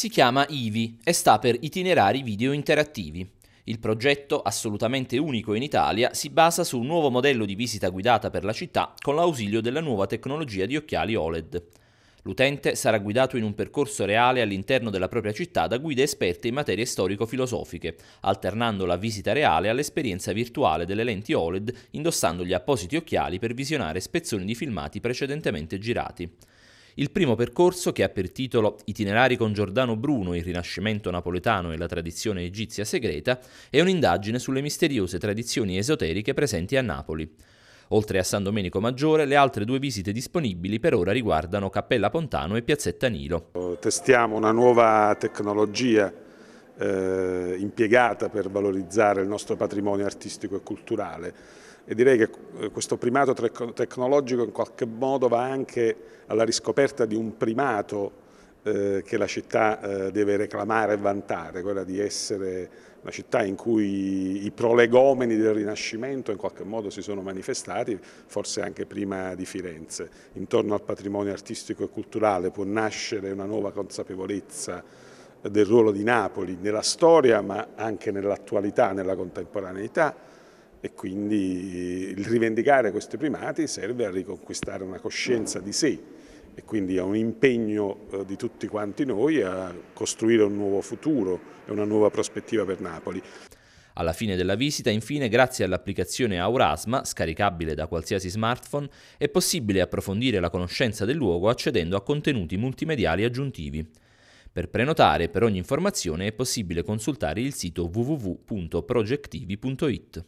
Si chiama IVI e sta per Itinerari Video Interattivi. Il progetto, assolutamente unico in Italia, si basa su un nuovo modello di visita guidata per la città con l'ausilio della nuova tecnologia di occhiali OLED. L'utente sarà guidato in un percorso reale all'interno della propria città da guide esperte in materie storico-filosofiche, alternando la visita reale all'esperienza virtuale delle lenti OLED indossando gli appositi occhiali per visionare spezzoni di filmati precedentemente girati. Il primo percorso, che ha per titolo Itinerari con Giordano Bruno, il Rinascimento napoletano e la tradizione egizia segreta, è un'indagine sulle misteriose tradizioni esoteriche presenti a Napoli. Oltre a San Domenico Maggiore, le altre due visite disponibili per ora riguardano Cappella Pontano e Piazzetta Nilo. Testiamo una nuova tecnologia eh, impiegata per valorizzare il nostro patrimonio artistico e culturale e direi che eh, questo primato tecnologico in qualche modo va anche alla riscoperta di un primato eh, che la città eh, deve reclamare e vantare, quella di essere una città in cui i prolegomeni del Rinascimento in qualche modo si sono manifestati, forse anche prima di Firenze. Intorno al patrimonio artistico e culturale può nascere una nuova consapevolezza del ruolo di Napoli nella storia ma anche nell'attualità, nella contemporaneità e quindi il rivendicare questi primati serve a riconquistare una coscienza di sé e quindi a un impegno eh, di tutti quanti noi a costruire un nuovo futuro e una nuova prospettiva per Napoli. Alla fine della visita, infine, grazie all'applicazione Aurasma, scaricabile da qualsiasi smartphone, è possibile approfondire la conoscenza del luogo accedendo a contenuti multimediali aggiuntivi. Per prenotare per ogni informazione è possibile consultare il sito www.projectivi.it.